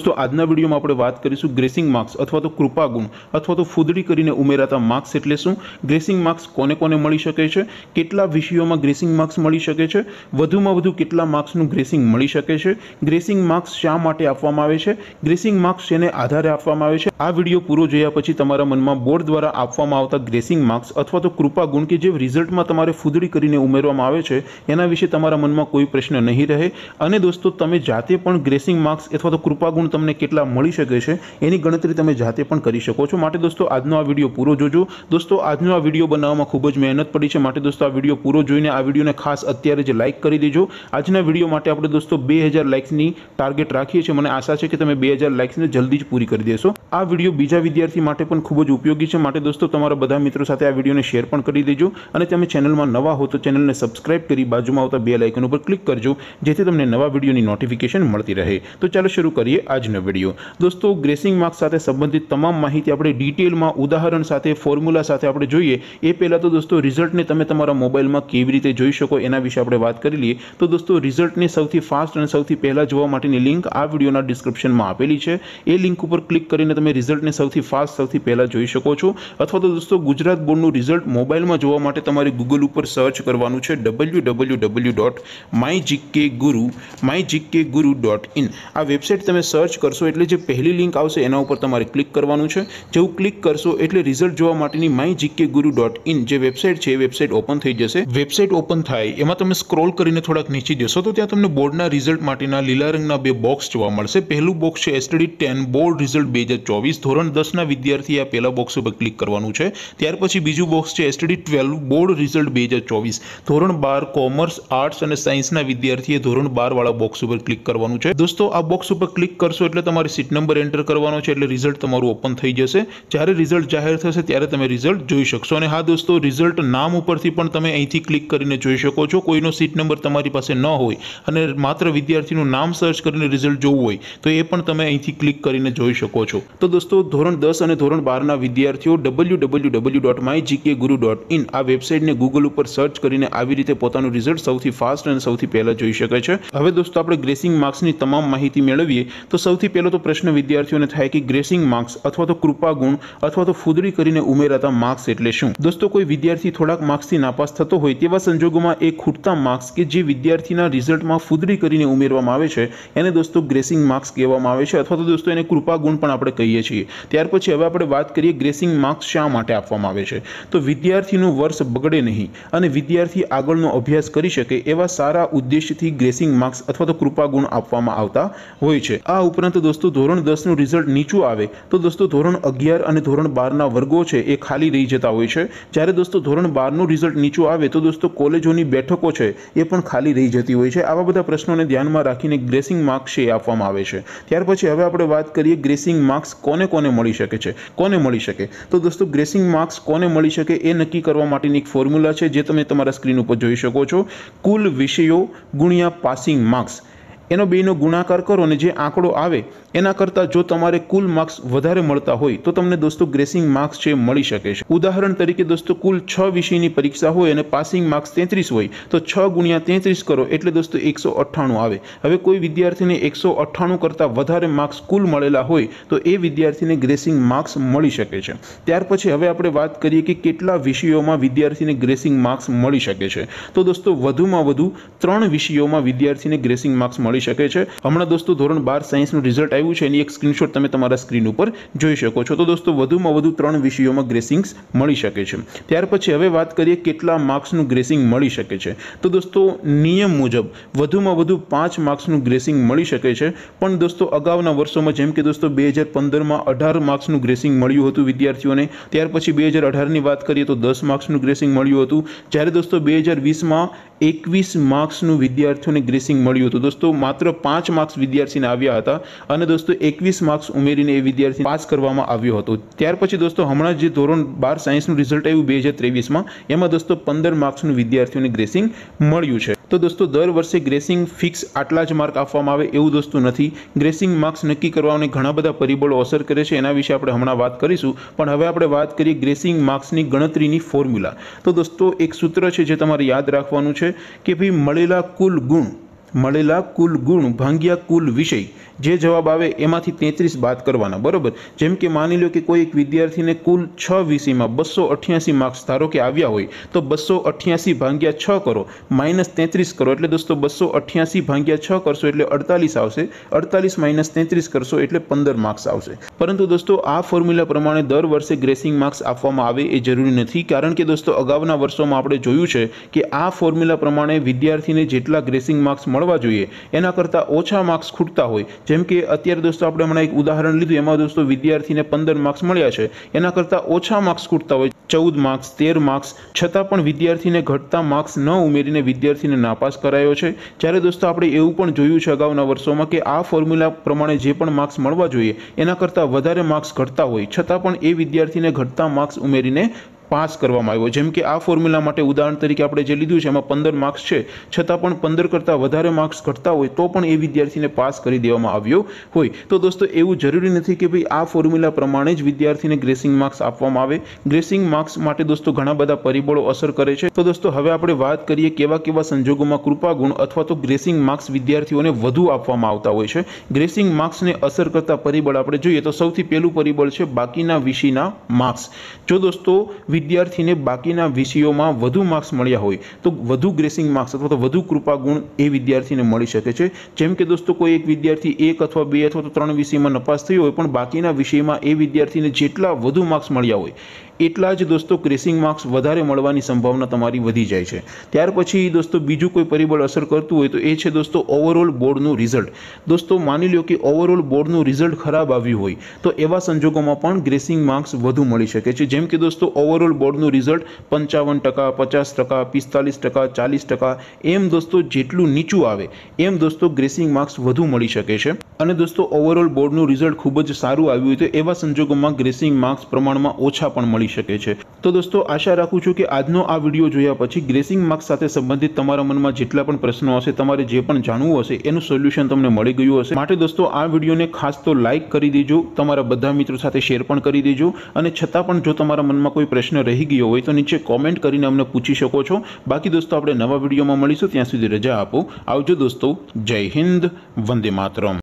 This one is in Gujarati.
દોસ્તો આજના વિડીયોમાં આપણે વાત કરીશું ગ્રેસિંગ માર્ક્સ અથવા તો કૃપાગુણ અથવા તો ફૂદડી કરીને ઉમેરાતા માર્ક્સ એટલે શું ગ્રેસિંગ માર્ક્સ કોને કોને મળી શકે છે કેટલા વિષયોમાં ગ્રેસિંગ માર્ક્સ મળી શકે છે વધુમાં વધુ કેટલા માર્ક્સનું ગ્રેસિંગ મળી શકે છે ગ્રેસિંગ માર્ક્સ શા માટે આપવામાં આવે છે ગ્રેસિંગ માર્ક્સ શેને આધારે આપવામાં આવે છે આ વિડીયો પૂરો જોયા પછી તમારા મનમાં બોર્ડ દ્વારા આપવામાં આવતા ગ્રેસિંગ માર્ક્સ અથવા તો કૃપાગુણ કે જે રિઝલ્ટમાં તમારે ફૂદડી કરીને ઉમેરવામાં આવે છે એના વિશે તમારા મનમાં કોઈ પ્રશ્ન નહીં રહે અને દોસ્તો તમે જાતે પણ ગ્રેસિંગ માર્ક્સ અથવા તો કૃપાગુણ તમને કેટલા મળી શકે છે એની ગણતરી તમે જાતે પણ કરી શકો છો માટે દોસ્તો આજનો આ વિડીયો પૂરો જોજો દોસ્તો આજનો આ વિડીયો બનાવવામાં ખૂબ જ મહેનત પડી છે માટે દોસ્તો આ વિડીયો પૂરો જોઈને આ વિડીયોને ખાસ અત્યારે જે લાઇક કરી દેજો આજના વિડીયો માટે આપણે દોસ્તો બે હજાર લાઇક્સની ટાર્ગેટ રાખીએ છીએ મને આશા છે કે તમે બે હજાર લાઇક્સને જલ્દી જ પૂરી કરી દેશો આ વિડીયો બીજા વિદ્યાર્થી માટે પણ ખૂબ જ ઉપયોગી છે માટે દોસ્તો તમારા બધા મિત્રો સાથે આ વિડીયોને શેર પણ કરી દેજો અને તમે ચેનલમાં નવા હો તો ચેનલને સબસ્ક્રાઇબ કરી બાજુમાં આવતા બે લાઇકન ઉપર ક્લિક કરજો જેથી તમને નવા વિડીયોની નોટિફિકેશન મળતી રહે તો ચાલો શરૂ કરીએ આજ આજનો વિડીયો દોસ્તો ગ્રેસિંગ માર્ક્સ સાથે સંબંધિત તમામ માહિતી આપણે ડિટેલમાં ઉદાહરણ સાથે ફોર્મ્યુલા સાથે આપણે જોઈએ એ પહેલાં તો દોસ્તો રિઝલ્ટને તમે તમારા મોબાઈલમાં કેવી રીતે જોઈ શકો એના વિશે આપણે વાત કરી લઈએ તો દોસ્તો રિઝલ્ટને સૌથી ફાસ્ટ અને સૌથી પહેલાં જોવા માટેની લિંક આ વિડીયોના ડિસ્ક્રિપ્શનમાં આપેલી છે એ લિંક ઉપર ક્લિક કરીને તમે રિઝલ્ટને સૌથી ફાસ્ટ સૌથી પહેલાં જોઈ શકો છો અથવા તો દોસ્તો ગુજરાત બોર્ડનું રિઝલ્ટ મોબાઈલમાં જોવા માટે તમારે ગૂગલ ઉપર સર્ચ કરવાનું છે W W W dot my GK Guru my GK Guru dot in આ વેબસાઇટ તમે સર્ચ સર્ચ કરશો એટલે જે પહેલી લિંક આવશે એના ઉપર તમારે ક્લિક કરવાનું છે જેવું ક્લિક કરશો એટલે રિઝલ્ટ જોવા માટેની my GK Guru dot in જે વેબસાઇટ છે એ વેબસાઇટ ઓપન થઈ જશે વેબસાઇટ ઓપન થાય એમાં તમે સ્ક્રોલ કરીને થોડાક નીચે જશો તો ત્યાં તમને બોર્ડના રિઝલ્ટ માટેના લીલા રંગના બે બોક્સ જોવા મળશે પહેલું બોક્સ છે એસટડી ટેન બોર્ડ રિઝલ્ટ બે હજાર ચોવીસ ધોરણ દસના વિદ્યાર્થી આ પહેલા બોક્સ ઉપર ક્લિક કરવાનું છે ત્યાર પછી બીજું બોક્સ છે એસટડી ટ્વેલ્વ બોર્ડ રિઝલ્ટ બે હજાર ચોવીસ ધોરણ બાર કોમર્સ આર્ટ્સ અને સાયન્સના વિદ્યાર્થીએ ધોરણ બાર વાળા બોક્સ ઉપર ક્લિક કરવાનું છે દોસ્તો આ બોક્સ ઉપર ક્લિક કરો કરશો એટલે તમારે સીટ નંબર એન્ટર કરવાનો છે એટલે રિઝલ્ટ તમારું ઓપન થઈ જશે જ્યારે રિઝલ્ટ જાહેર થશે ત્યારે તમે રિઝલ્ટ જોઈ શકશો અને હા દોસ્તો રિઝલ્ટ નામ ઉપરથી પણ તમે અહીંથી ક્લિક કરીને જોઈ શકો છો કોઈનો સીટ નંબર તમારી પાસે ન હોય અને માત્ર વિદ્યાર્થીનું નામ સર્ચ કરીને રિઝલ્ટ જોવું હોય તો એ પણ તમે અહીંથી ક્લિક કરીને જોઈ શકો છો તો દોસ્તો ધોરણ દસ અને ધોરણ બારના વિદ્યાર્થીઓ W W W dot my GK Guru dot in આ વેબસાઇટને ગૂગલ ઉપર સર્ચ કરીને આવી રીતે પોતાનું રિઝલ્ટ સૌથી ફાસ્ટ અને સૌથી પહેલાં જોઈ શકે છે હવે દોસ્તો આપણે ગ્રેસિંગ માર્ક્સની તમામ માહિતી મેળવીએ તો સૌથી પહેલો તો પ્રશ્ન વિદ્યાર્થીઓને થાય કે ગ્રેસિંગ માર્ક્સ અથવા તો કૃપા ગુણ અથવા તો ફૂદડી કરીને ઉમેરાતા માર્ક્સ એટલે શું દોસ્તો કોઈ વિદ્યાર્થી થોડાક માર્ક્સથી નાપાસ થતો હોય તેવા સંજોગોમાં એ ખૂટતા માર્ક્સ કે જે વિદ્યાર્થીના રિઝલ્ટમાં ફૂદડી કરીને ઉમેરવામાં આવે છે એને દોસ્તો ગ્રેસિંગ માર્ક્સ કહેવામાં આવે છે અથવા તો દોસ્તો એને કૃપા ગુણ પણ આપણે કહીએ છીએ ત્યાર પછી હવે આપણે વાત કરીએ ગ્રેસિંગ માર્ક્સ શા માટે આપવામાં આવે છે તો વિદ્યાર્થીનું વર્ષ બગડે નહીં અને વિદ્યાર્થી આગળનો અભ્યાસ કરી શકે એવા સારા ઉદ્દેશથી ગ્રેસિંગ માર્ક્સ અથવા તો કૃપા ગુણ આપવામાં આવતા હોય છે આ ઉપરાંત દોસ્તો ધોરણ દસનું રિઝલ્ટ નીચું આવે તો દોસ્તો ધોરણ અગિયાર અને ધોરણ બારના વર્ગો છે એ ખાલી રહી જતા હોય છે જ્યારે દોસ્તો ધોરણ બારનું રિઝલ્ટ નીચું આવે તો દોસ્તો કોલેજોની બેઠકો છે એ પણ ખાલી રહી જતી હોય છે આવા બધા પ્રશ્નોને ધ્યાનમાં રાખીને ગ્રેસિંગ માર્ક્સ છે એ આપવામાં આવે છે ત્યાર પછી હવે આપણે વાત કરીએ ગ્રેસિંગ માર્ક્સ કોને કોને મળી શકે છે કોને મળી શકે તો દોસ્તો ગ્રેસિંગ માર્ક્સ કોને મળી શકે એ નક્કી કરવા માટેની એક ફોર્મ્યુલા છે જે તમે તમારા સ્ક્રીન ઉપર જોઈ શકો છો કુલ વિષયો ગુણ્યા પાસિંગ માર્ક્સ એનો બેનો ગુણાકાર કરો અને જે આંકડો આવે એના કરતાં જો તમારે કુલ માર્ક્સ વધારે મળતા હોય તો તમને દોસ્તો ગ્રેસિંગ માર્ક્સ છે મળી શકે છે ઉદાહરણ તરીકે દોસ્તો કુલ છ વિષયની પરીક્ષા હોય અને પાસિંગ માર્ક્સ તેત્રીસ હોય તો છ ગુણ્યા તેત્રીસ કરો એટલે દોસ્તો એકસો અઠ્ઠાણું આવે હવે કોઈ વિદ્યાર્થીને એકસો અઠ્ઠાણું કરતાં વધારે માર્ક્સ કુલ મળેલા હોય તો એ વિદ્યાર્થીને ગ્રેસિંગ માર્ક્સ મળી શકે છે ત્યાર પછી હવે આપણે વાત કરીએ કે કેટલા વિષયોમાં વિદ્યાર્થીને ગ્રેસિંગ માર્ક્સ મળી શકે છે તો દોસ્તો વધુમાં વધુ ત્રણ વિષયોમાં વિદ્યાર્થીને ગ્રેસિંગ માર્ક્સ મળી આવી શકે છે હમણાં દોસ્તો ધોરણ બાર સાયન્સનું રિઝલ્ટ આવ્યું છે એની એક સ્ક્રીનશોટ તમે તમારા સ્ક્રીન ઉપર જોઈ શકો છો તો દોસ્તો વધુમાં વધુ ત્રણ વિષયોમાં ગ્રેસિંગ્સ મળી શકે છે ત્યાર પછી હવે વાત કરીએ કેટલા માર્ક્સનું ગ્રેસિંગ મળી શકે છે તો દોસ્તો નિયમ મુજબ વધુમાં વધુ પાંચ માર્ક્સનું ગ્રેસિંગ મળી શકે છે પણ દોસ્તો અગાઉના વર્ષોમાં જેમ કે દોસ્તો બે હજાર પંદરમાં અઢાર માર્ક્સનું ગ્રેસિંગ મળ્યું હતું વિદ્યાર્થીઓને ત્યાર પછી બે હજાર અઢારની વાત કરીએ તો દસ માર્ક્સનું ગ્રેસિંગ મળ્યું હતું જ્યારે દોસ્તો બે હજાર વીસમાં એકવીસ માર્ક્સનું વિદ્યાર્થીઓને ગ્રેસિંગ મળ્યું હતું દોસ્તો માત્ર પાંચ માર્ક્સ વિદ્યાર્થીને આવ્યા હતા અને દોસ્તો એકવીસ માર્ક્સ ઉમેરીને એ વિદ્યાર્થી પાસ કરવામાં આવ્યો હતો ત્યાર પછી દોસ્તો હમણાં જે ધોરણ બાર સાયન્સનું રિઝલ્ટ આવ્યું બે હજાર ત્રેવીસમાં એમાં દોસ્તો પંદર માર્ક્સનું વિદ્યાર્થીઓને ગ્રેસિંગ મળ્યું છે તો દોસ્તો દર વર્ષે ગ્રેસિંગ ફિક્સ આટલા જ માર્ક આપવામાં આવે એવું દોસ્તું નથી ગ્રેસિંગ માર્ક્સ નક્કી કરવાને ઘણા બધા પરિબળો અસર કરે છે એના વિશે આપણે હમણાં વાત કરીશું પણ હવે આપણે વાત કરીએ ગ્રેસિંગ માર્ક્સની ગણતરીની ફોર્મ્યુલા તો દોસ્તો એક સૂત્ર છે જે તમારે યાદ રાખવાનું છે કે ભાઈ મળેલા કુલ ગુણ મળેલા કુલ ગુણ ભાંગ્યા કુલ વિષય જે જવાબ આવે એમાંથી તેત્રીસ બાદ કરવાના બરાબર જેમ કે માની લો કે કોઈ એક વિદ્યાર્થીને કુલ છ વિષયમાં બસો અઠ્યાસી માર્ક્સ ધારો કે આવ્યા હોય તો બસો અઠ્યાસી ભાંગ્યા છ કરો માઇનસ તેત્રીસ કરો એટલે દોસ્તો બસો અઠ્યાસી ભાંગ્યા છ કરશો એટલે અડતાલીસ આવશે અડતાલીસ માઇનસ તેત્રીસ કરશો એટલે પંદર માર્ક્સ આવશે પરંતુ દોસ્તો આ ફોર્મ્યુલા પ્રમાણે દર વર્ષે ગ્રેસિંગ માર્ક્સ આપવામાં આવે એ જરૂરી નથી કારણ કે દોસ્તો અગાઉના વર્ષોમાં આપણે જોયું છે કે આ ફોર્મ્યુલા પ્રમાણે વિદ્યાર્થીને જેટલા ગ્રેસિંગ માર્ક્સ મળે મળવા જોઈએ એના કરતાં ઓછા માર્ક્સ ખૂટતા હોય જેમ કે અત્યારે દોસ્તો આપણે હમણાં એક ઉદાહરણ લીધું એમાં દોસ્તો વિદ્યાર્થીને પંદર માર્ક્સ મળ્યા છે એના કરતાં ઓછા માર્ક્સ ખૂટતા હોય ચૌદ માર્ક્સ તેર માર્ક્સ છતાં પણ વિદ્યાર્થીને ઘટતા માર્ક્સ ન ઉમેરીને વિદ્યાર્થીને નાપાસ કરાયો છે જ્યારે દોસ્તો આપણે એવું પણ જોયું છે અગાઉના વર્ષોમાં કે આ ફોર્મ્યુલા પ્રમાણે જે પણ માર્ક્સ મળવા જોઈએ એના કરતાં વધારે માર્ક્સ ઘટતા હોય છતાં પણ એ વિદ્યાર્થીને ઘટતા માર્ક્સ ઉમેરીને પાસ કરવામાં આવ્યો જેમ કે આ ફોર્મ્યુલા માટે ઉદાહરણ તરીકે આપણે જે લીધું છે એમાં પંદર માર્ક્સ છે છતાં પણ પંદર કરતાં વધારે માર્ક્સ ઘટતા હોય તો પણ એ વિદ્યાર્થીને પાસ કરી દેવામાં આવ્યો હોય તો દોસ્તો એવું જરૂરી નથી કે ભાઈ આ ફોર્મ્યુલા પ્રમાણે જ વિદ્યાર્થીને ગ્રેસિંગ માર્ક્સ આપવામાં આવે ગ્રેસિંગ માર્ક્સ માટે દોસ્તો ઘણા બધા પરિબળો અસર કરે છે તો દોસ્તો હવે આપણે વાત કરીએ કેવા કેવા સંજોગોમાં કૃપા ગુણ અથવા તો ગ્રેસિંગ માર્ક્સ વિદ્યાર્થીઓને વધુ આપવામાં આવતા હોય છે ગ્રેસિંગ માર્ક્સને અસર કરતા પરિબળ આપણે જોઈએ તો સૌથી પહેલું પરિબળ છે બાકીના વિષયના માર્ક્સ જો દોસ્તો વિદ્યાર્થીને બાકીના વિષયોમાં વધુ માર્ક્સ મળ્યા હોય તો વધુ ગ્રેસિંગ માર્ક્સ અથવા તો વધુ કૃપા ગુણ એ વિદ્યાર્થીને મળી શકે છે જેમ કે દોસ્તો કોઈ એક વિદ્યાર્થી એક અથવા બે અથવા તો ત્રણ વિષયમાં નપાસ થયો હોય પણ બાકીના વિષયમાં એ વિદ્યાર્થીને જેટલા વધુ માર્ક્સ મળ્યા હોય એટલા જ દોસ્તો ક્રેસિંગ માર્ક્સ વધારે મળવાની સંભાવના તમારી વધી જાય છે ત્યાર પછી દોસ્તો બીજું કોઈ પરિબળ અસર કરતું હોય તો એ છે દોસ્તો ઓવરઓલ બોર્ડનું રિઝલ્ટ દોસ્તો માની લો કે ઓવરઓલ બોર્ડનું રિઝલ્ટ ખરાબ આવ્યું હોય તો એવા સંજોગોમાં પણ ગ્રેસિંગ માર્ક્સ વધુ મળી શકે છે જેમ કે દોસ્તો ઓવરઓલ બોર્ડનું રિઝલ્ટ પંચાવન ટકા પચાસ ટકા પિસ્તાલીસ ટકા ચાલીસ ટકા એમ દોસ્તો જેટલું નીચું આવે એમ દોસ્તો ગ્રેસિંગ માર્ક્સ વધુ મળી શકે છે અને દોસ્તો ઓવરઓલ બોર્ડનું રિઝલ્ટ ખૂબ જ સારું આવ્યું હતું એવા સંજોગોમાં ગ્રેસિંગ માર્ક્સ પ્રમાણમાં ઓછા પણ મળી શકે છે તો દોસ્તો આશા રાખું છું કે આજનો આ વિડીયો જોયા પછી ગ્રેસિંગ માર્ક્સ સાથે સંબંધિત તમારા મનમાં જેટલા પણ પ્રશ્નો હશે તમારે જે પણ જાણવું હશે એનું સોલ્યુશન તમને મળી ગયું હશે માટે દોસ્તો આ વિડીયોને ખાસ તો લાઇક કરી દેજો તમારા બધા મિત્રો સાથે શેર પણ કરી દેજો અને છતાં પણ જો તમારા મનમાં કોઈ પ્રશ્ન રહી ગયો હોય તો નીચે કોમેન્ટ કરીને અમને પૂછી શકો છો બાકી દોસ્તો આપણે નવા વિડીયોમાં મળીશું ત્યાં સુધી રજા આપો આવજો દોસ્તો જય હિન્દ વંદે માતરમ